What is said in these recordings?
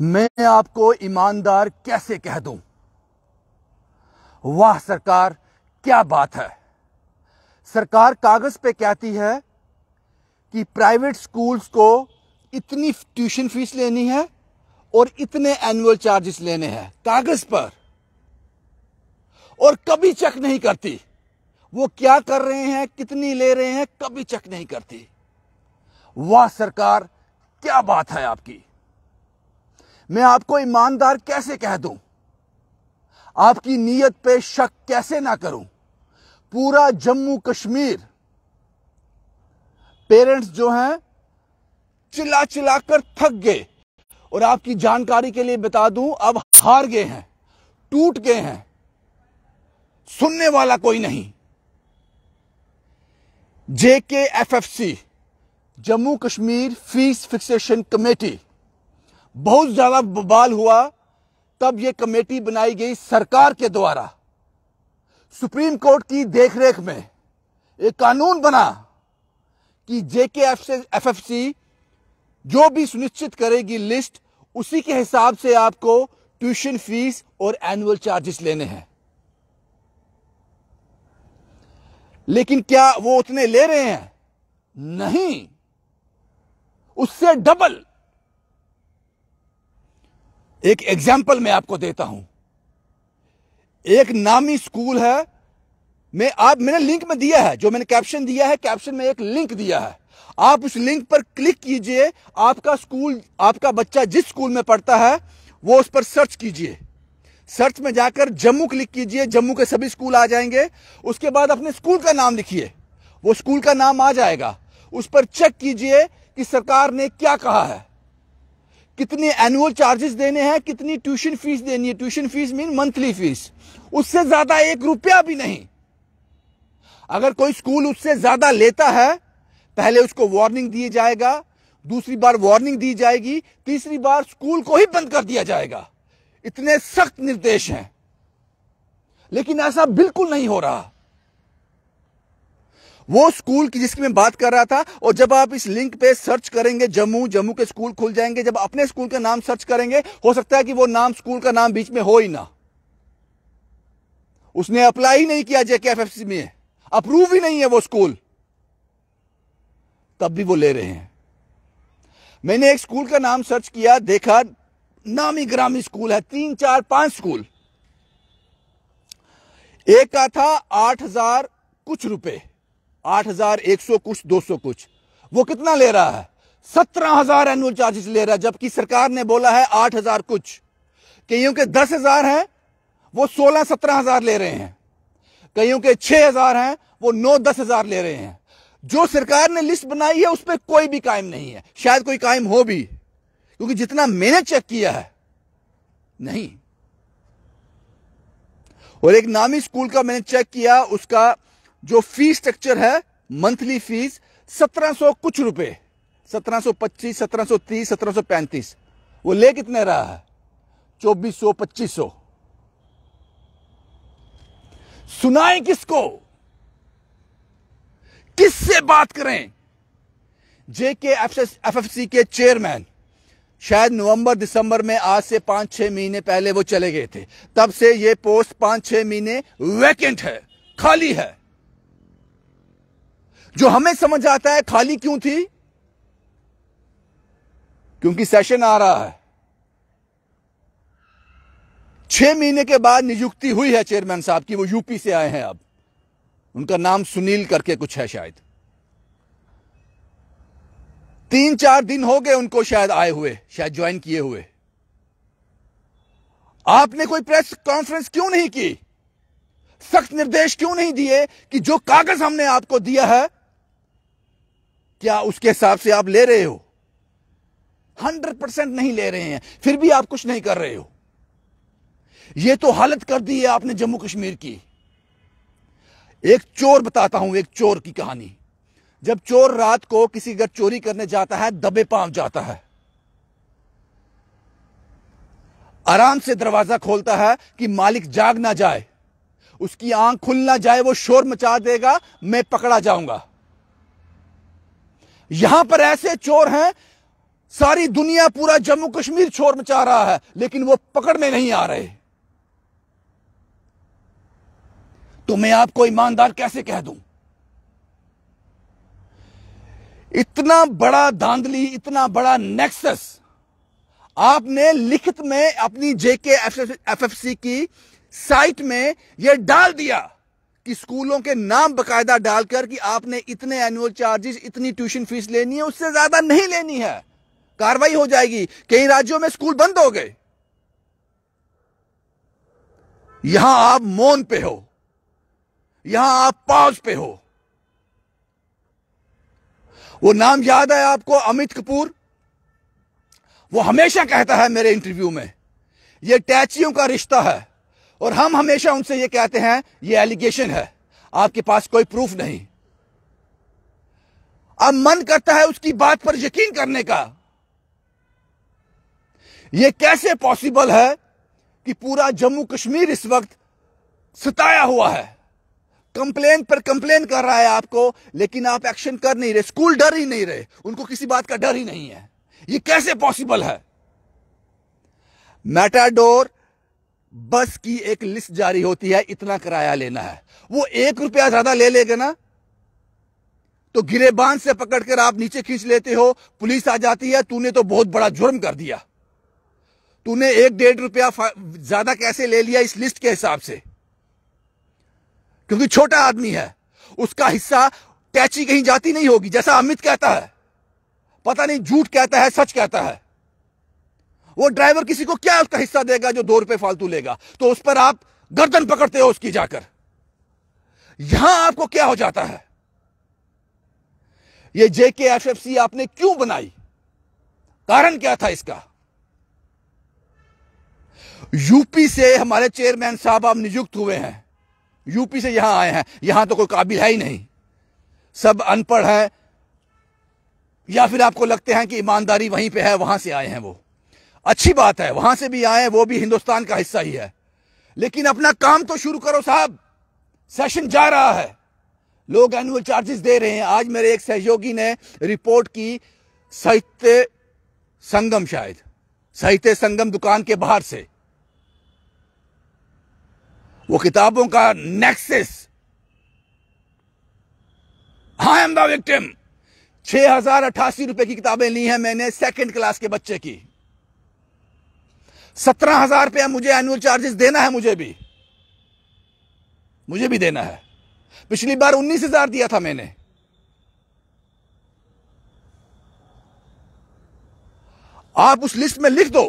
मैं आपको ईमानदार कैसे कह दूं वाह सरकार क्या बात है सरकार कागज पे कहती है कि प्राइवेट स्कूल्स को इतनी ट्यूशन फीस लेनी है और इतने एनुअल चार्जेस लेने हैं कागज पर और कभी चेक नहीं करती वो क्या कर रहे हैं कितनी ले रहे हैं कभी चेक नहीं करती वाह सरकार क्या बात है आपकी मैं आपको ईमानदार कैसे कह दूं आपकी नीयत पे शक कैसे ना करूं पूरा जम्मू कश्मीर पेरेंट्स जो हैं चिल्ला चिल्ला कर थक गए और आपकी जानकारी के लिए बता दूं अब हार गए हैं टूट गए हैं सुनने वाला कोई नहीं J K F F C Jammu Kashmir fees fixation committee बहुत ज्यादा बबाल हुआ तब यह कमेटी बनाई गई सरकार के द्वारा सुप्रीम कोर्ट की देखरेख में एक कानून बना कि जेके एफ से एफएफसी जो भी सुनिश्चित करेगी लिस्ट उसी के हिसाब से आपको ट्यूशन फीस और एनुअल चार्जेस लेने हैं लेकिन क्या वो उतने ले रहे हैं नहीं उससे डबल एक एग्जाम्पल मैं आपको देता हूं एक नामी स्कूल है मैं आप मैंने लिंक में दिया है जो मैंने कैप्शन दिया है कैप्शन में एक लिंक दिया है आप उस लिंक पर क्लिक कीजिए आपका स्कूल आपका बच्चा जिस स्कूल में पढ़ता है वो उस पर सर्च कीजिए सर्च में जाकर जम्मू क्लिक कीजिए जम्मू के सभी स्कूल आ जाएंगे उसके बाद अपने स्कूल का नाम लिखिए वो स्कूल का नाम आ जाएगा उस पर चेक कीजिए कि सरकार ने क्या कहा है कितने एनुअल चार्जेस देने हैं कितनी ट्यूशन फीस देनी है tuition fees mean monthly fees उससे ज्यादा एक रुपया भी नहीं अगर कोई स्कूल उससे ज्यादा लेता है पहले उसको वार्निंग दिया जाएगा दूसरी बार वार्निंग दी जाएगी तीसरी बार स्कूल को ही बंद कर दिया जाएगा इतने सख्त निर्देश हैं लेकिन ऐसा बिल्कुल नहीं हो रहा वो स्कूल की जिसकी मैं बात कर रहा था और जब आप इस लिंक पे सर्च करेंगे जम्मू जम्मू के स्कूल खुल जाएंगे जब अपने स्कूल का नाम सर्च करेंगे हो सकता है कि वो नाम स्कूल का नाम बीच में हो ही ना उसने अप्लाई नहीं किया जेके एफ में अप्रूव ही नहीं है वो स्कूल तब भी वो ले रहे हैं मैंने एक स्कूल का नाम सर्च किया देखा नामी ग्रामी स्कूल है तीन चार पांच स्कूल एक का था आठ हजार कुछ रुपए आठ हजार एक सौ कुछ दो सौ कुछ वो कितना ले रहा है सत्रह हजार एनुअल चार्जेस ले रहा है जबकि सरकार ने बोला है आठ हजार कुछ कईयों के दस हजार है वो सोलह सत्रह हजार ले रहे हैं कईयों के छह हजार हैं वो नौ दस हजार ले रहे हैं जो सरकार ने लिस्ट बनाई है उस पर कोई भी कायम नहीं है शायद कोई कायम हो भी क्योंकि जितना मैंने चेक किया है नहीं और एक नामी स्कूल का मैंने चेक किया उसका जो फी स्ट्रक्चर है मंथली फीस 1700 कुछ रुपए 1725 1730 1735 वो ले कितने रहा है 2400 2500 सुनाए किसको किससे बात करें जेके एफएफसी के चेयरमैन शायद नवंबर दिसंबर में आज से पांच छह महीने पहले वो चले गए थे तब से ये पोस्ट पांच छह महीने वैकेंट है खाली है जो हमें समझ आता है खाली क्यों थी क्योंकि सेशन आ रहा है छह महीने के बाद नियुक्ति हुई है चेयरमैन साहब की वो यूपी से आए हैं अब उनका नाम सुनील करके कुछ है शायद तीन चार दिन हो गए उनको शायद आए हुए शायद ज्वाइन किए हुए आपने कोई प्रेस कॉन्फ्रेंस क्यों नहीं की सख्त निर्देश क्यों नहीं दिए कि जो कागज हमने आपको दिया है क्या उसके हिसाब से आप ले रहे हो हंड्रेड परसेंट नहीं ले रहे हैं फिर भी आप कुछ नहीं कर रहे हो यह तो हालत कर दी है आपने जम्मू कश्मीर की एक चोर बताता हूं एक चोर की कहानी जब चोर रात को किसी घर चोरी करने जाता है दबे पांव जाता है आराम से दरवाजा खोलता है कि मालिक जाग ना जाए उसकी आंख खुल ना जाए वो शोर मचा देगा मैं पकड़ा जाऊंगा यहां पर ऐसे चोर हैं सारी दुनिया पूरा जम्मू कश्मीर चोर मचा रहा है लेकिन वो पकड़ में नहीं आ रहे तो मैं आपको ईमानदार कैसे कह दूं इतना बड़ा धांधली इतना बड़ा नेक्सस आपने लिखित में अपनी जेके एफएफसी की साइट में यह डाल दिया कि स्कूलों के नाम बकायदा डालकर कि आपने इतने एनुअल चार्जेस इतनी ट्यूशन फीस लेनी है उससे ज्यादा नहीं लेनी है कार्रवाई हो जाएगी कई राज्यों में स्कूल बंद हो गए यहां आप मौन पे हो यहां आप पाउस पे हो वो नाम याद है आपको अमित कपूर वो हमेशा कहता है मेरे इंटरव्यू में ये टैचियों का रिश्ता है और हम हमेशा उनसे ये कहते हैं ये एलिगेशन है आपके पास कोई प्रूफ नहीं अब मन करता है उसकी बात पर यकीन करने का यह कैसे पॉसिबल है कि पूरा जम्मू कश्मीर इस वक्त सताया हुआ है कंप्लेन पर कंप्लेन कर रहा है आपको लेकिन आप एक्शन कर नहीं रहे स्कूल डर ही नहीं रहे उनको किसी बात का डर ही नहीं है ये कैसे पॉसिबल है मैटाडोर बस की एक लिस्ट जारी होती है इतना किराया लेना है वो एक रुपया ज्यादा ले लेगा ना तो गिरेबान से पकड़कर आप नीचे खींच लेते हो पुलिस आ जाती है तूने तो बहुत बड़ा जुर्म कर दिया तूने एक डेढ़ रुपया ज्यादा कैसे ले लिया इस लिस्ट के हिसाब से क्योंकि छोटा आदमी है उसका हिस्सा टैची कहीं जाती नहीं होगी जैसा अमित कहता है पता नहीं झूठ कहता है सच कहता है वो ड्राइवर किसी को क्या उसका हिस्सा देगा जो दो रुपए फालतू लेगा तो उस पर आप गर्दन पकड़ते हो उसकी जाकर यहां आपको क्या हो जाता है ये जेके एफ एफ सी आपने क्यों बनाई कारण क्या था इसका यूपी से हमारे चेयरमैन साहब आप नियुक्त हुए हैं यूपी से यहां आए हैं यहां तो कोई काबिल है ही नहीं सब अनपढ़ है या फिर आपको लगते हैं कि ईमानदारी वहीं पे है वहां से आए हैं वो अच्छी बात है वहां से भी आए वो भी हिंदुस्तान का हिस्सा ही है लेकिन अपना काम तो शुरू करो साहब सेशन जा रहा है लोग एनुअल चार्जेस दे रहे हैं आज मेरे एक सहयोगी ने रिपोर्ट की साहित्य संगम शायद साहित्य संगम दुकान के बाहर से वो किताबों का nexus I am the victim छह हजार अट्ठासी रुपए की किताबें ली हैं मैंने सेकंड क्लास के बच्चे की सत्रह हजार रुपया मुझे एनुअल चार्जेस देना है मुझे भी मुझे भी देना है पिछली बार उन्नीस हजार दिया था मैंने आप उस लिस्ट में लिख दो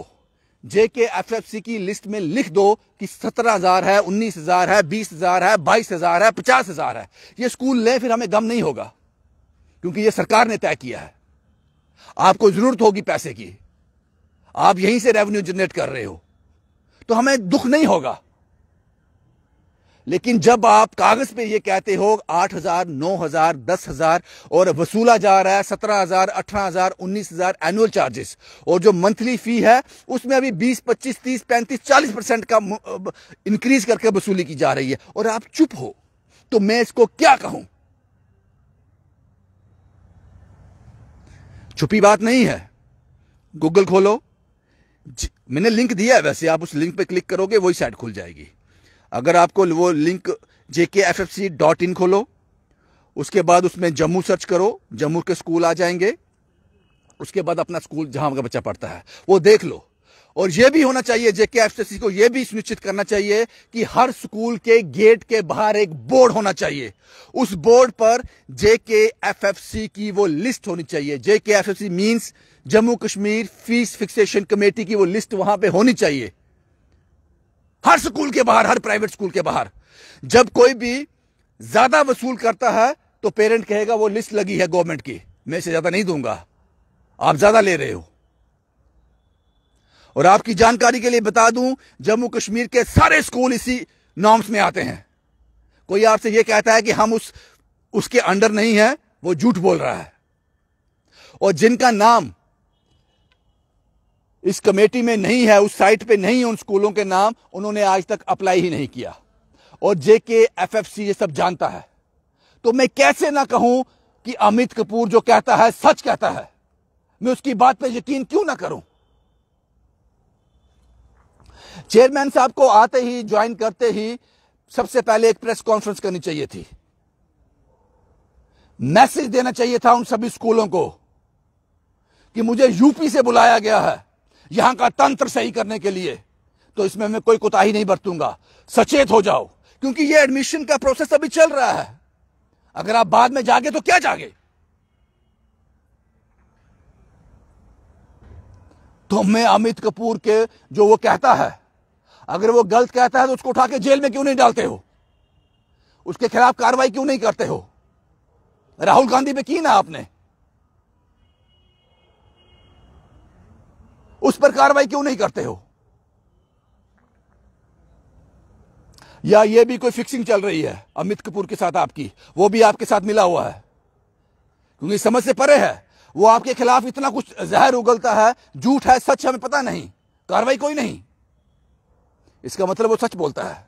जेके एफ एफ सी की लिस्ट में लिख दो कि सत्रह हजार है उन्नीस हजार है बीस हजार है बाईस हजार है पचास हजार है ये स्कूल ले फिर हमें गम नहीं होगा क्योंकि ये सरकार ने तय किया है आपको जरूरत होगी पैसे की आप यहीं से रेवेन्यू जनरेट कर रहे हो तो हमें दुख नहीं होगा लेकिन जब आप कागज पे ये कहते हो आठ हजार नौ हजार दस हजार और वसूला जा रहा है सत्रह हजार अठारह हजार उन्नीस हजार एनुअल चार्जेस और जो मंथली फी है उसमें अभी बीस पच्चीस तीस पैंतीस चालीस परसेंट का इंक्रीज करके वसूली की जा रही है और आप चुप हो तो मैं इसको क्या कहूं छुपी बात नहीं है गूगल खोलो मैंने लिंक दिया है वैसे आप उस लिंक पे क्लिक करोगे वही साइट खुल जाएगी अगर आपको वो link JK F F C dot in खोलो उसके बाद उसमें जम्मू सर्च करो जम्मू के स्कूल आ जाएंगे उसके बाद अपना स्कूल जहां का बच्चा पढ़ता है वो देख लो और यह भी होना चाहिए जेके एफसीसी को यह भी सुनिश्चित करना चाहिए कि हर स्कूल के गेट के बाहर एक बोर्ड होना चाहिए उस बोर्ड पर जेके एफएफसी की वो लिस्ट होनी चाहिए JK FFC means Jammu Kashmir fees fixation committee की वो लिस्ट वहां पे होनी चाहिए हर स्कूल के बाहर हर प्राइवेट स्कूल के बाहर जब कोई भी ज्यादा वसूल करता है तो पेरेंट कहेगा वो लिस्ट लगी है गवर्नमेंट की मैं इसे ज्यादा नहीं दूंगा आप ज्यादा ले रहे हो और आपकी जानकारी के लिए बता दूं जम्मू कश्मीर के सारे स्कूल इसी नॉर्म्स में आते हैं कोई आपसे यह कहता है कि हम उस उसके अंडर नहीं है वो झूठ बोल रहा है और जिनका नाम इस कमेटी में नहीं है उस साइट पे नहीं है उन स्कूलों के नाम उन्होंने आज तक अप्लाई ही नहीं किया और जेके एफ सी ये सब जानता है तो मैं कैसे ना कहूं कि अमित कपूर जो कहता है सच कहता है मैं उसकी बात पर यकीन क्यों ना करूं चेयरमैन साहब को आते ही ज्वाइन करते ही सबसे पहले एक प्रेस कॉन्फ्रेंस करनी चाहिए थी मैसेज देना चाहिए था उन सभी स्कूलों को कि मुझे यूपी से बुलाया गया है यहां का तंत्र सही करने के लिए तो इसमें मैं कोई कोताही नहीं बरतूंगा सचेत हो जाओ क्योंकि ये एडमिशन का प्रोसेस अभी चल रहा है अगर आप बाद में जागे तो क्या जागे तो मैं अमित कपूर के जो वो कहता है अगर वो गलत कहता है तो उसको उठा के जेल में क्यों नहीं डालते हो उसके खिलाफ कार्रवाई क्यों नहीं करते हो राहुल गांधी पे की ना आपने उस पर कार्रवाई क्यों नहीं करते हो या ये भी कोई फिक्सिंग चल रही है अमित कपूर के साथ आपकी वो भी आपके साथ मिला हुआ है क्योंकि समझ से परे है वो आपके खिलाफ इतना कुछ जहर उगलता है झूठ है सच हमें पता नहीं कार्रवाई कोई नहीं इसका मतलब वो सच बोलता है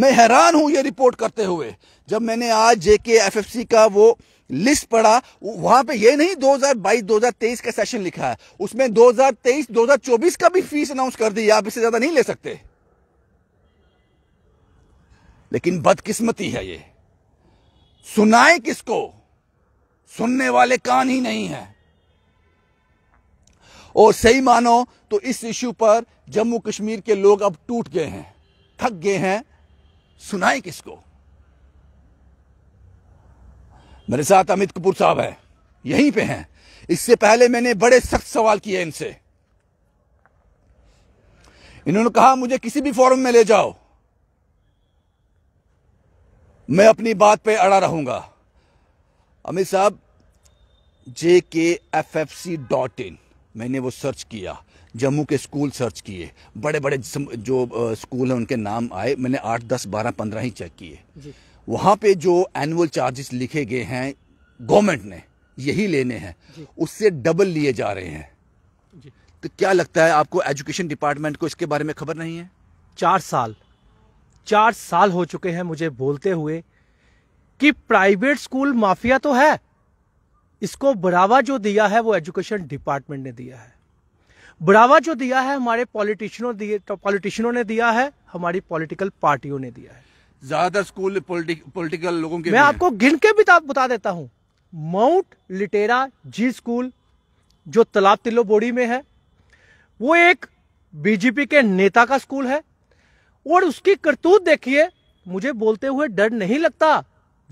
मैं हैरान हूं ये रिपोर्ट करते हुए जब मैंने आज जेके एफएफसी का वो लिस्ट पढ़ा वहां पे ये नहीं 2022-2023 का सेशन लिखा है उसमें 2023-2024 का भी फीस अनाउंस कर दी आप इससे ज्यादा नहीं ले सकते लेकिन बदकिस्मती है ये सुनाए किसको सुनने वाले कान ही नहीं है और सही मानो तो इस इश्यू पर जम्मू कश्मीर के लोग अब टूट गए हैं थक गए हैं सुनाए किसको मेरे साथ अमित कपूर साहब है यहीं पे हैं इससे पहले मैंने बड़े सख्त सवाल किए इनसे इन्होंने कहा मुझे किसी भी फोरम में ले जाओ मैं अपनी बात पे अड़ा रहूंगा अमित साहब J K F F C dot in मैंने वो सर्च किया जम्मू के स्कूल सर्च किए बड़े बड़े जो स्कूल हैं उनके नाम आए मैंने आठ दस बारह पंद्रह ही चेक किए वहाँ पे जो एनुअल चार्जेस लिखे गए हैं गवर्नमेंट ने यही लेने हैं उससे डबल लिए जा रहे हैं तो क्या लगता है आपको एजुकेशन डिपार्टमेंट को इसके बारे में खबर नहीं है चार साल चार साल हो चुके हैं मुझे बोलते हुए कि प्राइवेट स्कूल माफिया तो है इसको बढ़ावा जो दिया है वो एजुकेशन डिपार्टमेंट ने दिया है बढ़ावा जो दिया है हमारे पॉलिटिशियनों दिए तो पॉलिटिशियनों ने दिया है हमारी पॉलिटिकल पार्टियों ने दिया है ज्यादातर स्कूल पॉलिटिकल लोगों के मैं आपको गिन के भी बता देता हूं माउंट लिटेरा जी स्कूल जो तालाब तिल्लो बोड़ी में है वो एक बीजेपी के नेता का स्कूल है और उसकी करतूत देखिए मुझे बोलते हुए डर नहीं लगता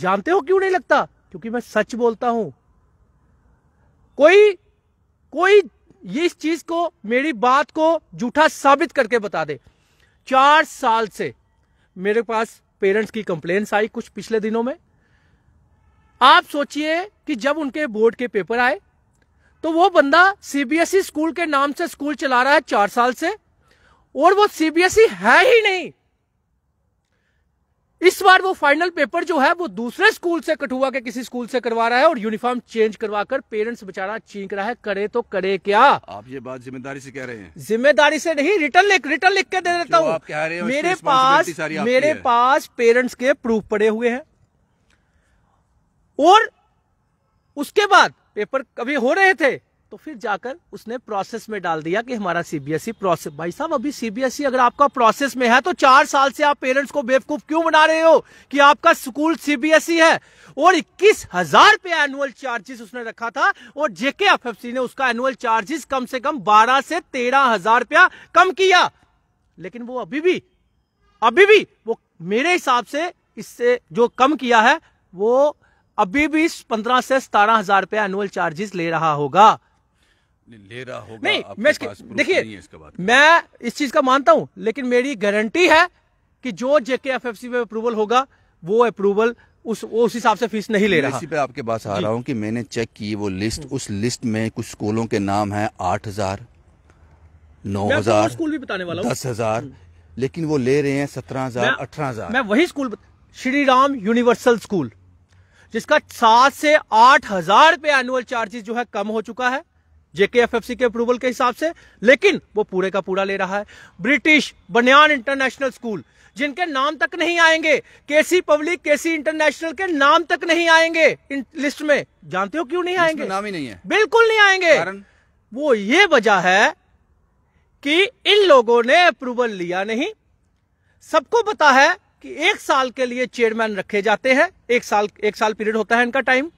जानते हो क्यों नहीं लगता क्योंकि मैं सच बोलता हूं कोई कोई इस चीज को मेरी बात को झूठा साबित करके बता दे चार साल से मेरे पास पेरेंट्स की कंप्लेन्स आई कुछ पिछले दिनों में आप सोचिए कि जब उनके बोर्ड के पेपर आए तो वो बंदा सीबीएसई स्कूल e के नाम से स्कूल चला रहा है चार साल से और वो सीबीएसई e है ही नहीं इस बार वो फाइनल पेपर जो है वो दूसरे स्कूल से कठुआ के किसी स्कूल से करवा रहा है और यूनिफॉर्म चेंज करवा कर पेरेंट्स बेचारा चीख रहा है करे तो करे क्या आप ये बात जिम्मेदारी से कह रहे हैं जिम्मेदारी से नहीं रिटर्न लिख रिटर्न लिख के दे देता हूँ मेरे पास मेरे पास पेरेंट्स के प्रूफ पड़े हुए हैं और उसके बाद पेपर कभी हो रहे थे तो फिर जाकर उसने प्रोसेस में डाल दिया कि हमारा सीबीएसई प्रोसेस e भाई साहब अभी सीबीएसई e अगर आपका प्रोसेस में है तो चार साल से आप पेरेंट्स को बेवकूफ क्यों बना रहे हो कि आपका स्कूल सीबीएसई e है और इक्कीस हजार पे एनुअल चार्जेस उसने रखा था और जेके एफ एफ सी ने उसका एनुअल चार्जेस कम से कम बारह से तेरह हजार रुपया कम किया लेकिन वो अभी भी अभी भी वो मेरे हिसाब से इससे जो कम किया है वो अभी भी पंद्रह से सतारह हजार रुपया एनुअल चार्जेस ले रहा होगा ले रहा होगा नहीं मैं देखिए मैं इस चीज का मानता हूं लेकिन मेरी गारंटी है कि जो जेके एफ एफ सी में अप्रूवल होगा वो अप्रूवल उस वो उस हिसाब से फीस नहीं ले रहा इसी पे आपके पास आ रहा हूँ कि मैंने चेक की वो लिस्ट उस लिस्ट में कुछ स्कूलों के नाम है आठ हजार नौ हजार स्कूल भी बताने वाला दस हजार हम्म। लेकिन वो ले रहे हैं सत्रह हजार अठारह हजार मैं वही school Shri Ram universal school जिसका सात से आठ हजार रुपए एनुअल चार्जेस जो है कम हो चुका है सी के अप्रूवल के हिसाब से लेकिन वो पूरे का पूरा ले रहा है ब्रिटिश बनियान इंटरनेशनल स्कूल जिनके नाम तक नहीं आएंगे केसी पब्लिक केसी इंटरनेशनल के नाम तक नहीं आएंगे लिस्ट में जानते हो क्यों नहीं आएंगे नाम ही नहीं है बिल्कुल नहीं आएंगे वो ये वजह है कि इन लोगों ने अप्रूवल लिया नहीं सबको पता है कि एक साल के लिए चेयरमैन रखे जाते हैं एक साल एक साल पीरियड होता है इनका टाइम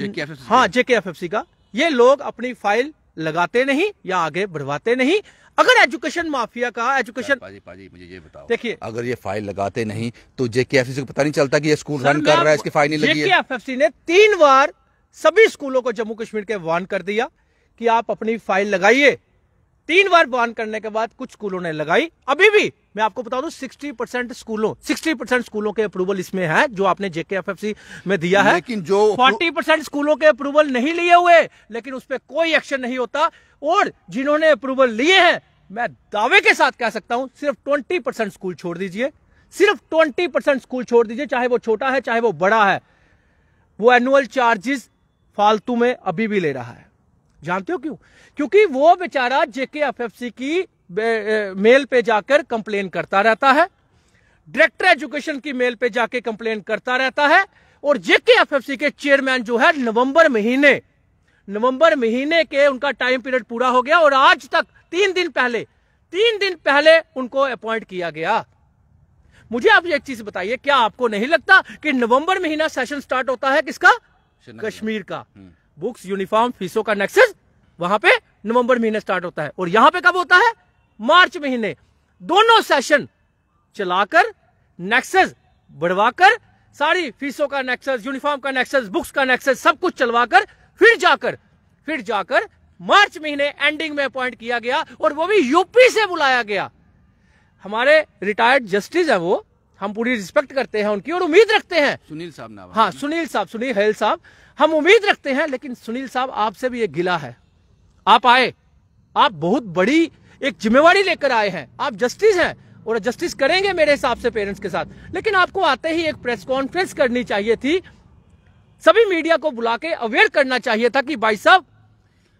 जेके हाँ जेके एफ एफ सी का ये लोग अपनी फाइल लगाते नहीं या आगे बढ़वाते नहीं अगर एजुकेशन माफिया का एजुकेशन पाजी पाजी मुझे ये बताओ देखिए अगर ये फाइल लगाते नहीं तो जेकेएफसी को पता नहीं चलता कि ये स्कूल रन कर रहा है इसकी फाइल नहीं लगी जेकेएफएफसी ने तीन बार सभी स्कूलों को जम्मू कश्मीर के वार्न कर दिया कि आप अपनी फाइल लगाइए तीन बार वार्न करने के बाद कुछ स्कूलों ने लगाई अभी भी मैं आपको बता दू सिक्सटी परसेंट स्कूलों सिक्सटी परसेंट स्कूलों के अप्रूवल इसमें है जो आपने जेके एफ एफ सी में दिया है लेकिन जो फोर्टी परसेंट स्कूलों के अप्रूवल नहीं लिए हुए लेकिन उस पर कोई एक्शन नहीं होता और जिन्होंने अप्रूवल लिए हैं मैं दावे के साथ कह सकता हूं सिर्फ ट्वेंटी परसेंट स्कूल छोड़ दीजिए सिर्फ ट्वेंटी परसेंट स्कूल छोड़ दीजिए चाहे वो छोटा है चाहे वो बड़ा है वो एनुअल चार्जेस फालतू में अभी भी ले रहा है जानते हो क्यों क्योंकि वो बेचारा जेके एफ की मेल पे जाकर कंप्लेन करता रहता है डायरेक्टर एजुकेशन की मेल पे जाके कंप्लेन करता रहता है और जेके एफएफसी के चेयरमैन जो है नवंबर महीने नवंबर महीने के उनका टाइम पीरियड पूरा हो गया और आज तक तीन दिन पहले तीन दिन पहले उनको अपॉइंट किया गया मुझे आप एक चीज बताइए क्या आपको नहीं लगता कि नवंबर महीना सेशन स्टार्ट होता है किसका अच्छा, कश्मीर का बुक्स यूनिफॉर्म फीसों का नेक्सेस वहां पे नवंबर महीने स्टार्ट होता है और यहां पे कब होता है मार्च महीने दोनों सेशन चलाकर नेक्सस बढ़वाकर सारी फीसों का नेक्सस यूनिफॉर्म का नेक्सस बुक्स का नेक्सस सब कुछ चलवाकर फिर जाकर फिर जाकर मार्च महीने एंडिंग में अपॉइंट किया गया और वो भी यूपी से बुलाया गया हमारे रिटायर्ड जस्टिस है वो हम पूरी रिस्पेक्ट करते हैं उनकी और उम्मीद रखते हैं सुनील साहब नाम हाँ सुनील साहब सुनील हेल साहब हम उम्मीद रखते हैं लेकिन सुनील साहब आपसे भी एक गिला है आप आए आप बहुत बड़ी एक जिम्मेवारी लेकर आए हैं आप जस्टिस हैं और जस्टिस करेंगे मेरे हिसाब से पेरेंट्स के साथ लेकिन आपको आते ही एक प्रेस कॉन्फ्रेंस करनी चाहिए थी सभी मीडिया को बुला के अवेयर करना चाहिए था कि भाई साहब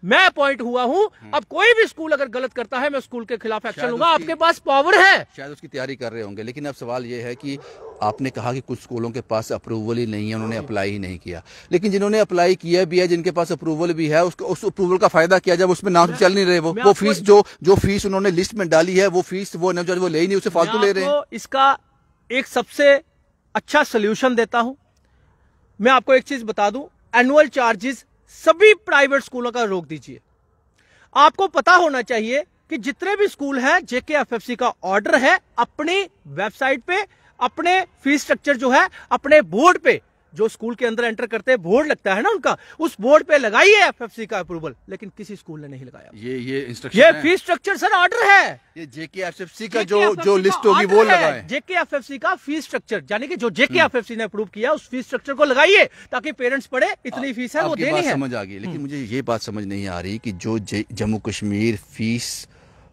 मैं अपॉइंट हुआ हूँ हम्म। अब कोई भी स्कूल अगर गलत करता है मैं स्कूल के खिलाफ एक्शन लूंगा आपके पास पावर है शायद उसकी तैयारी कर रहे होंगे लेकिन अब सवाल ये है कि आपने कहा कि कुछ स्कूलों के पास अप्रूवल ही नहीं है उन्होंने अप्लाई हाँ। ही नहीं किया लेकिन जिन्होंने अप्लाई किया भी है जिनके पास अप्रूवल भी है उसको उस अप्रूवल का फायदा किया जब उसमें नाम चल नहीं रहे वो वो फीस जो जो फीस उन्होंने लिस्ट में डाली है वो फीस वो वो ले ही नहीं उसे फालतू ले रहे हैं इसका एक सबसे अच्छा सोल्यूशन देता हूँ मैं आपको एक चीज बता दू एनुअल चार्जेस सभी प्राइवेट स्कूलों का रोक दीजिए आपको पता होना चाहिए कि जितने भी स्कूल हैं जेके एफ का ऑर्डर है अपनी वेबसाइट पे अपने फीस स्ट्रक्चर जो है अपने बोर्ड पे जो स्कूल के अंदर एंटर करते हैं बोर्ड लगता है ना उनका उस बोर्ड पे लगाई है एफएफसी का अप्रूवल लेकिन किसी स्कूल ने नहीं लगाया ये ये इंस्ट्रक्शन ये फीस स्ट्रक्चर सर ऑर्डर है ये जेके एफएफसी का जो जो लिस्ट होगी वो लगाए जेके एफएफसी का फीस स्ट्रक्चर यानी कि जो जेके एफएफसी हम्म। ने अप्रूव किया उस फीस स्ट्रक्चर को लगाइए ताकि पेरेंट्स पढ़े इतनी फीस है वो देनी है समझ आ गई लेकिन हम्म। मुझे ये बात समझ नहीं आ रही की जो Jammu Kashmir fees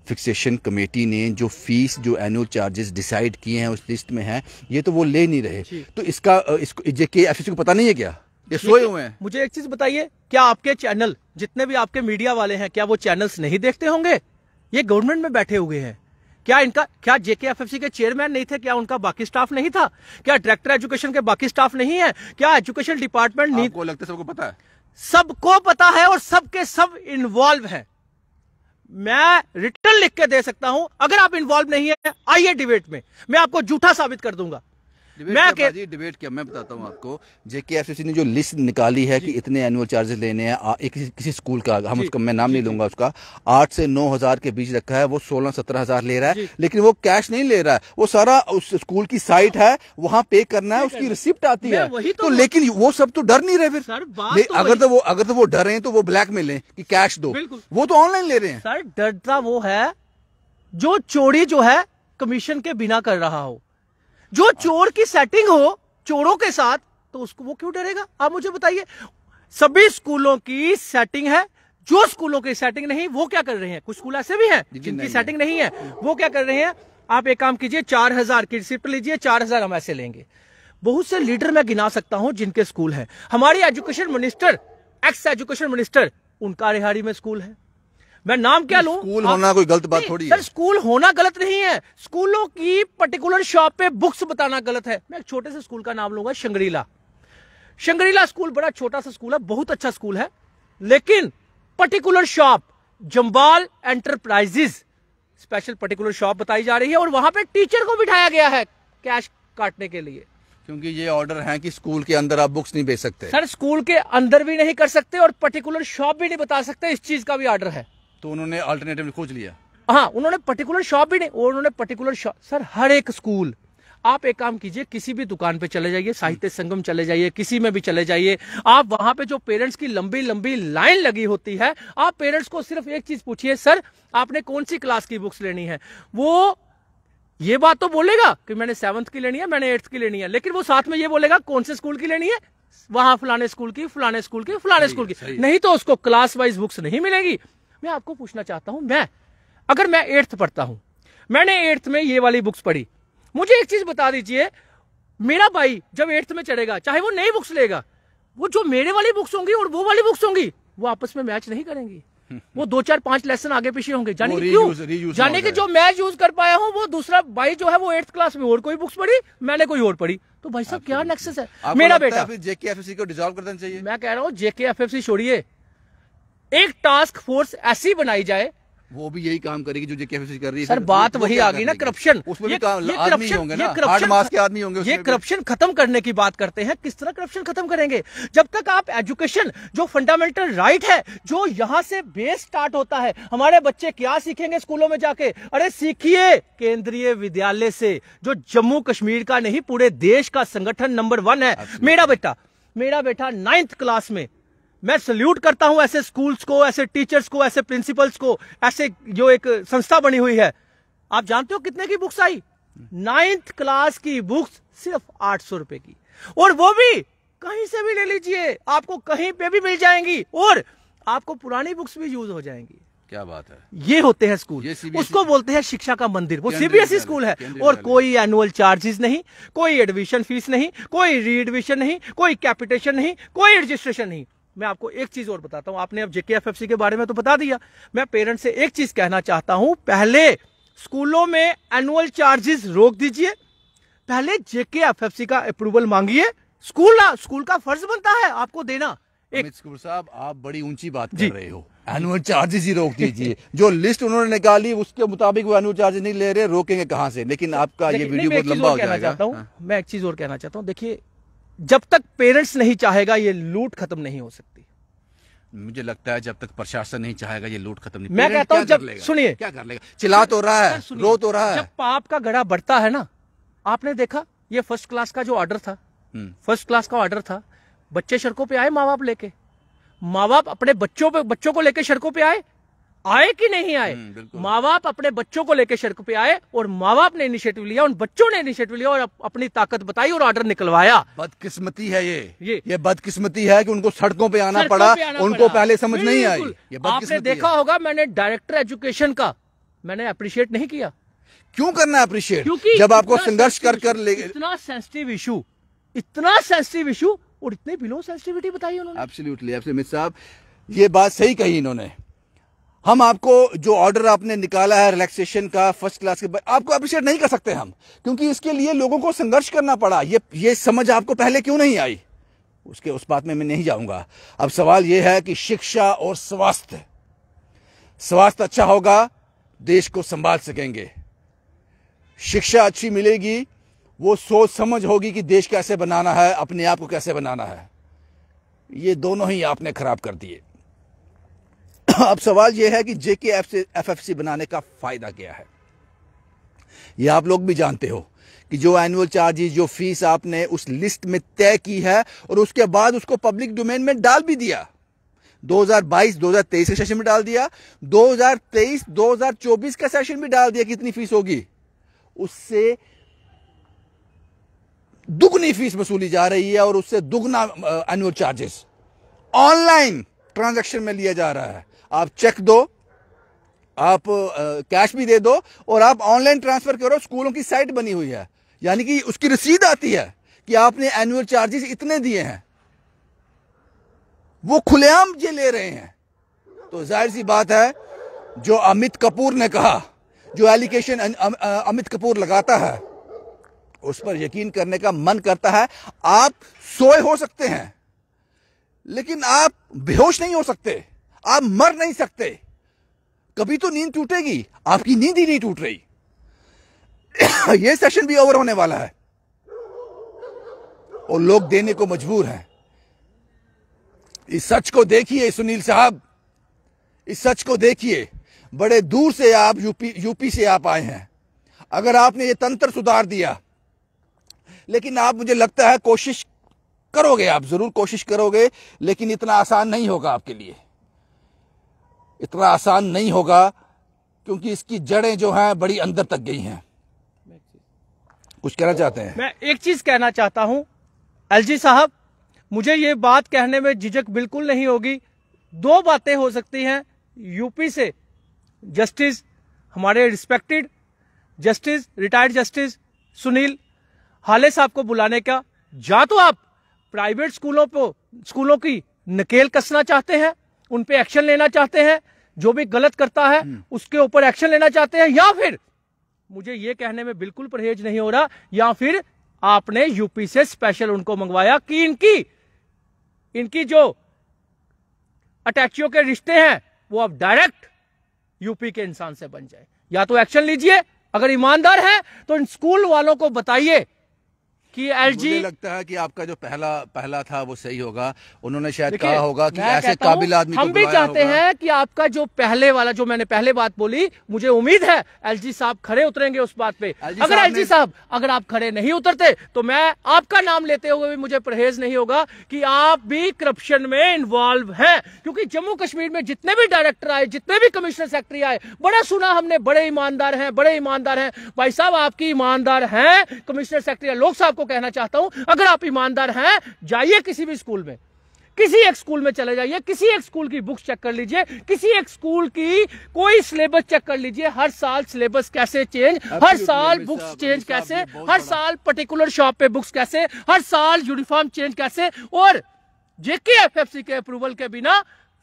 fixation committee ने जो फीस जो एनुअल चार्जेस डिसाइड किए हैं उस लिस्ट में है ये तो वो ले नहीं रहे तो इसका इसको के एफ को पता नहीं है क्या ये सोए हुए हैं मुझे एक चीज बताइए क्या आपके चैनल जितने भी आपके मीडिया वाले हैं क्या वो चैनल्स नहीं देखते होंगे ये गवर्नमेंट में बैठे हुए हैं क्या इनका क्या जेके एफ के चेयरमैन नहीं थे क्या उनका बाकी स्टाफ नहीं था क्या डायरेक्टर एजुकेशन के बाकी स्टाफ नहीं है क्या एजुकेशन डिपार्टमेंट नहीं लगता सबको पता है सबको पता है और सबके सब इन्वॉल्व है मैं रिटर्न लिख के दे सकता हूं अगर आप इन्वॉल्व नहीं है आइए डिबेट में मैं आपको झूठा साबित कर दूंगा मैं के... डिबेट किया मैं बताता हूँ आपको जेके ने जो लिस्ट निकाली है कि इतने एनुअल चार्जेस लेने हैं एक किसी स्कूल का हम उसका मैं नाम नहीं लूंगा उसका आठ से नौ हजार के बीच रखा है वो सोलह सत्रह हजार ले रहा है लेकिन वो कैश नहीं ले रहा है वो सारा उस स्कूल की साइट है वहाँ पे करना है उसकी रिसिप्ट आती है तो, तो लेकिन वो सब तो डर नहीं रहे फिर तो अगर तो वो अगर तो वो डर रहे तो वो ब्लैक में लें कि कैश दो वो तो ऑनलाइन ले रहे हैं सर डरता वो है जो चोरी जो है कमीशन के बिना कर रहा हो जो चोर की सेटिंग हो चोरों के साथ तो उसको वो क्यों डरेगा आप मुझे बताइए सभी स्कूलों की सेटिंग है जो स्कूलों की सेटिंग नहीं वो क्या कर रहे हैं कुछ स्कूल ऐसे भी हैं जिनकी सेटिंग नहीं है वो क्या कर रहे हैं आप एक काम कीजिए चार हजार की रिसिप्ट लीजिए चार हजार हम ऐसे लेंगे बहुत से लीडर मैं गिना सकता हूं जिनके स्कूल है हमारी education minister ex education minister उनका रिहाड़ी में स्कूल है मैं नाम क्या लू स्कूल होना हाँ। कोई गलत बात थोड़ी सर स्कूल होना गलत नहीं है स्कूलों की पर्टिकुलर शॉप पे बुक्स बताना गलत है मैं एक छोटे से स्कूल का नाम लूंगा शंगरीला शंगरीला स्कूल बड़ा छोटा सा स्कूल है बहुत अच्छा स्कूल है लेकिन particular shop Jamwal enterprises special particular shop बताई जा रही है और वहां पे टीचर को बिठाया गया है कैश काटने के लिए क्योंकि ये ऑर्डर है कि स्कूल के अंदर आप बुक्स नहीं बेच सकते सर स्कूल के अंदर भी नहीं कर सकते और पर्टिकुलर शॉप भी नहीं बता सकते इस चीज का भी ऑर्डर है तो उन्होंने अल्टरनेटिव खोज लिया हाँ उन्होंने पर्टिकुलर शॉप भी नहीं उन्होंने पर्टिकुलर शॉप सर हर एक स्कूल आप एक काम कीजिए किसी भी दुकान पे चले जाइए साहित्य संगम चले जाइए किसी में भी चले जाइए आप वहां पे जो पेरेंट्स की लंबी लंबी लाइन लगी होती है आप पेरेंट्स को सिर्फ एक चीज पूछिए सर आपने कौन सी क्लास की बुक्स लेनी है वो ये बात तो बोलेगा कि मैंने सेवंथ की लेनी है मैंने एट्थ की लेनी है लेकिन वो साथ में ये बोलेगा कौन से स्कूल की लेनी है वहां फलाने स्कूल की फलाने स्कूल की फलाने स्कूल की नहीं तो उसको क्लास वाइज बुक्स नहीं मिलेगी मैं आपको पूछना चाहता हूँ मैं अगर मैं एट्थ पढ़ता हूँ मैंने एट्थ में ये वाली बुक्स पढ़ी मुझे एक चीज़ बता दीजिए मेरा भाई जब एट्थ में चढ़ेगा चाहे वो नई बुक्स लेगा वो जो मेरे वाली बुक्स होंगी और वो वाली बुक्स होंगी वो आपस में मैच नहीं करेंगी वो दो चार पांच लेसन आगे पीछे होंगे जाने कि क्यों जाने जो मैं यूज कर पाया हूँ वो दूसरा भाई जो है वो एट्थ क्लास में और कोई बुक्स पढ़ी मैंने कोई और पढ़ी तो भाई साहब क्या नेक्सेस तो है मेरा तो बेटा जेके एफ एफ सी को डिजोल्व कर देना चाहिए मैं कह रहा हूँ जेके एफ एफ सी छोड़िए एक टास्क फोर्स ऐसी बनाई जाए वो भी यही काम करेगी जो जेकेएफसी कर रही है सर बात वही आ गई ना करप्शन उसमें ये, करप्शन ये करप्शन खत्म करने की बात करते हैं किस तरह करप्शन खत्म करेंगे जब तक आप एजुकेशन जो फंडामेंटल राइट है जो यहाँ से बेस स्टार्ट होता है हमारे बच्चे क्या सीखेंगे स्कूलों में जाके अरे सीखिए केंद्रीय विद्यालय से जो जम्मू कश्मीर का नहीं पूरे देश का संगठन नंबर वन है मेरा बेटा मेरा बेटा नाइन्थ क्लास में मैं सल्यूट करता हूं ऐसे स्कूल्स को ऐसे टीचर्स को ऐसे प्रिंसिपल्स को ऐसे जो एक संस्था बनी हुई है आप जानते हो कितने की बुक्स आई नाइन्थ क्लास की बुक्स सिर्फ आठ सौ रुपए की और वो भी कहीं से भी ले लीजिए आपको कहीं पे भी मिल जाएंगी और आपको पुरानी बुक्स भी यूज हो जाएंगी क्या बात है ये होते हैं स्कूल उसको बोलते हैं शिक्षा का मंदिर वो सीबीएसई स्कूल है और कोई एनुअल चार्जेस नहीं कोई एडमिशन फीस नहीं कोई री एडमिशन नहीं कोई कैपिटेशन नहीं कोई रजिस्ट्रेशन नहीं मैं आपको एक चीज और बताता हूं आपने अब जेके के बारे में तो बता दिया मैं पेरेंट्स से एक चीज कहना चाहता हूं पहले स्कूलों में एनुअल चार्जेस रोक दीजिए पहले जेके का अप्रूवल मांगिए स्कूल ना स्कूल का फर्ज बनता है आपको देना साहब आप बड़ी ऊंची बात कर रहे हो एनुअल चार्जेस ही रोक दीजिए जो लिस्ट उन्होंने निकाली उसके मुताबिक वो एनुअल चार्जेस नहीं ले रहे रोकेंगे कहाँ से लेकिन आपका ये वीडियो बहुत लंबा हो जाएगा हाँ। मैं एक चीज और कहना चाहता हूँ देखिए जब तक पेरेंट्स नहीं चाहेगा ये लूट खत्म नहीं हो सकती मुझे लगता है जब तक प्रशासन नहीं चाहेगा ये लूट खत्म नहीं मैं कहता हूँ जब सुनिए क्या कर लेगा चिल्ला तो रहा है रो तो रहा है जब पाप का गड़ा बढ़ता है ना आपने देखा ये फर्स्ट क्लास का जो ऑर्डर था फर्स्ट हम्म। क्लास का ऑर्डर था बच्चे सड़कों पे आए माँ बाप लेके माँ बाप अपने बच्चों पे बच्चों को लेके सड़कों पे आए आए कि नहीं आए हम्म, माँ बाप अपने बच्चों को लेकर सड़क पे आए और माँ बाप ने इनिशिएटिव लिया उन बच्चों ने इनिशिएटिव लिया और अपनी ताकत बताई और ऑर्डर निकलवाया बदकिस्मती है ये ये ये बदकिस्मती है कि उनको सड़कों पे आना पड़ा पे आना उनको पड़ा। पहले समझ नहीं आई ये आपने देखा होगा मैंने डायरेक्टर एजुकेशन का मैंने अप्रिशिएट नहीं किया क्यों करना अप्रिशिएट क्योंकि जब आपको संघर्ष कर कर ले इतना सेंसिटिव इशू इतना सेंसिटिव इशू और इतने बिलो सेंसिटिविटी बताई उन्होंने ये बात सही कही इन्होंने हम आपको जो ऑर्डर आपने निकाला है रिलैक्सेशन का फर्स्ट क्लास के आपको अप्रिशिएट नहीं कर सकते हम क्योंकि इसके लिए लोगों को संघर्ष करना पड़ा ये ये समझ आपको पहले क्यों नहीं आई उसके उस बात में मैं नहीं जाऊंगा अब सवाल यह है कि शिक्षा और स्वास्थ्य स्वास्थ्य अच्छा होगा देश को संभाल सकेंगे शिक्षा अच्छी मिलेगी वो सोच समझ होगी कि देश कैसे बनाना है अपने आप को कैसे बनाना है ये दोनों ही आपने खराब कर दिए अब सवाल यह है कि जेके एफ से एफ एफ सी बनाने का फ़ायदा क्या है यह आप लोग भी जानते हो कि जो एनुअल चार्जेस जो फीस आपने उस लिस्ट में तय की है और उसके बाद उसको पब्लिक डोमेन में डाल भी दिया 2022-2023 के सेशन में डाल दिया 2023-2024 का सेशन भी डाल दिया कितनी फीस होगी उससे दुगनी फीस वसूली जा रही है और उससे दुगना एनुअल चार्जेस ऑनलाइन ट्रांजैक्शन में लिया जा रहा है आप चेक दो आप कैश भी दे दो और आप ऑनलाइन ट्रांसफर करो स्कूलों की साइट बनी हुई है यानी कि उसकी रसीद आती है कि आपने एनुअल चार्जेस इतने दिए हैं वो खुलेआम ये ले रहे हैं तो जाहिर सी बात है जो अमित कपूर ने कहा जो एलिकेशन अमित कपूर लगाता है उस पर यकीन करने का मन करता है आप सोए हो सकते हैं लेकिन आप बेहोश नहीं हो सकते आप मर नहीं सकते कभी तो नींद टूटेगी आपकी नींद ही नहीं टूट रही यह सेशन भी ओवर होने वाला है और लोग देने को मजबूर हैं इस सच को देखिए सुनील साहब इस सच को देखिए बड़े दूर से आप यूपी यूपी से आप आए हैं अगर आपने ये तंत्र सुधार दिया लेकिन आप मुझे लगता है कोशिश करोगे आप जरूर कोशिश करोगे लेकिन इतना आसान नहीं होगा आपके लिए इतना आसान नहीं होगा क्योंकि इसकी जड़ें जो हैं बड़ी अंदर तक गई हैं कुछ कहना चाहते हैं मैं एक चीज कहना चाहता हूं एलजी साहब मुझे ये बात कहने में झिझक बिल्कुल नहीं होगी दो बातें हो सकती हैं यूपी से जस्टिस हमारे respected justice retired justice Sunil Hale साहब को बुलाने का या तो आप प्राइवेट स्कूलों को स्कूलों की नकेल कसना चाहते हैं उन पे एक्शन लेना चाहते हैं जो भी गलत करता है हम्म। उसके ऊपर एक्शन लेना चाहते हैं या फिर मुझे ये कहने में बिल्कुल परहेज नहीं हो रहा या फिर आपने यूपी से स्पेशल उनको मंगवाया कि इनकी इनकी जो अटैचियों के रिश्ते हैं वो अब डायरेक्ट यूपी के इंसान से बन जाए या तो एक्शन लीजिए अगर ईमानदार है तो इन स्कूल वालों को बताइए कि एलजी लगता है कि आपका जो पहला पहला था वो सही होगा उन्होंने शायद कहा होगा कि ऐसे काबिल आदमी हम भी चाहते हैं कि आपका जो पहले वाला जो मैंने पहले बात बोली मुझे उम्मीद है एलजी साहब खड़े उतरेंगे उस बात पे अगर एलजी साहब अगर आप खड़े नहीं उतरते तो मैं आपका नाम लेते हुए भी मुझे परहेज नहीं होगा कि आप भी करप्शन में इन्वॉल्व है क्योंकि जम्मू कश्मीर में जितने भी डायरेक्टर आए जितने भी कमिश्नर सेक्रेटरी आए बड़ा सुना हमने बड़े ईमानदार हैं बड़े ईमानदार हैं भाई साहब आपकी ईमानदार हैं कमिश्नर सेक्रेटरी लोग साहब को कहना चाहता हूं अगर आप ईमानदार हैं जाइए किसी भी स्कूल में किसी एक स्कूल में चले जाइए किसी एक स्कूल की बुक्स चेक कर लीजिए किसी एक स्कूल की कोई सिलेबस चेक कर लीजिए हर साल सिलेबस कैसे चेंज हर साल बुक्स चेंज कैसे हर साल पर्टिकुलर शॉप पे बुक्स कैसे हर साल यूनिफॉर्म चेंज कैसे और जेके एफ के अप्रूवल के बिना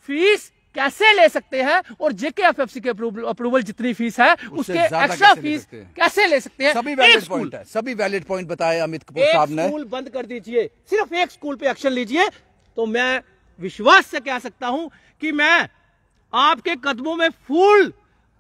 फीस कैसे ले सकते हैं और जेके एफ एफ सी के अप्रूवल जितनी फीस है उसके एक्स्ट्रा फीस कैसे ले सकते हैं सभी वैलिड पॉइंट है सभी वैलिड पॉइंट बताए अमित कपूर साहब ने स्कूल बंद कर दीजिए सिर्फ एक स्कूल पे एक्शन लीजिए तो मैं विश्वास से कह सकता हूं कि मैं आपके कदमों में फूल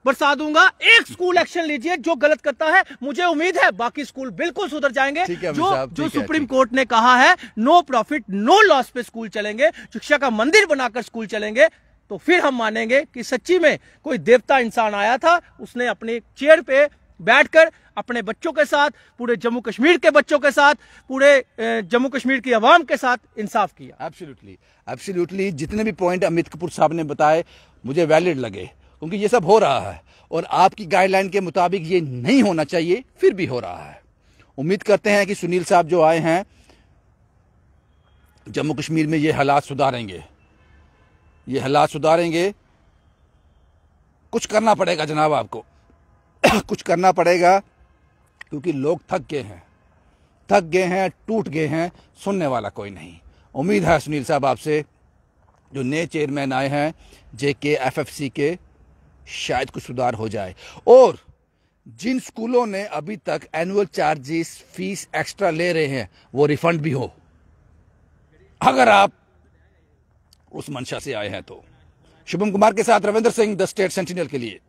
बरसा दूंगा एक स्कूल एक्शन लीजिए जो गलत करता है मुझे उम्मीद है बाकी स्कूल बिल्कुल सुधर जाएंगे जो जो सुप्रीम कोर्ट ने कहा है नो प्रॉफिट नो लॉस पे स्कूल चलेंगे शिक्षा का मंदिर बनाकर स्कूल चलेंगे तो फिर हम मानेंगे कि सच्ची में कोई देवता इंसान आया था उसने अपने चेयर पे बैठकर अपने बच्चों के साथ पूरे जम्मू कश्मीर के बच्चों के साथ पूरे जम्मू कश्मीर की आवाम के साथ इंसाफ किया एब्सोल्युटली एब्सोल्युटली जितने भी पॉइंट अमित कपूर साहब ने बताए मुझे वैलिड लगे क्योंकि ये सब हो रहा है और आपकी गाइडलाइन के मुताबिक ये नहीं होना चाहिए फिर भी हो रहा है उम्मीद करते हैं कि सुनील साहब जो आए हैं जम्मू कश्मीर में ये हालात सुधारेंगे ये हालात सुधारेंगे कुछ करना पड़ेगा जनाब आपको कुछ करना पड़ेगा क्योंकि लोग थक गए हैं थक गए हैं टूट गए हैं सुनने वाला कोई नहीं उम्मीद है सुनील साहब आपसे जो नए चेयरमैन आए हैं जे के एफ एफ सी के शायद कुछ सुधार हो जाए और जिन स्कूलों ने अभी तक एनुअल चार्जेस फीस एक्स्ट्रा ले रहे हैं वो रिफंड भी हो अगर आप उस मंशा से आए हैं तो शुभम कुमार के साथ Ravindra Singh the state sentinel के लिए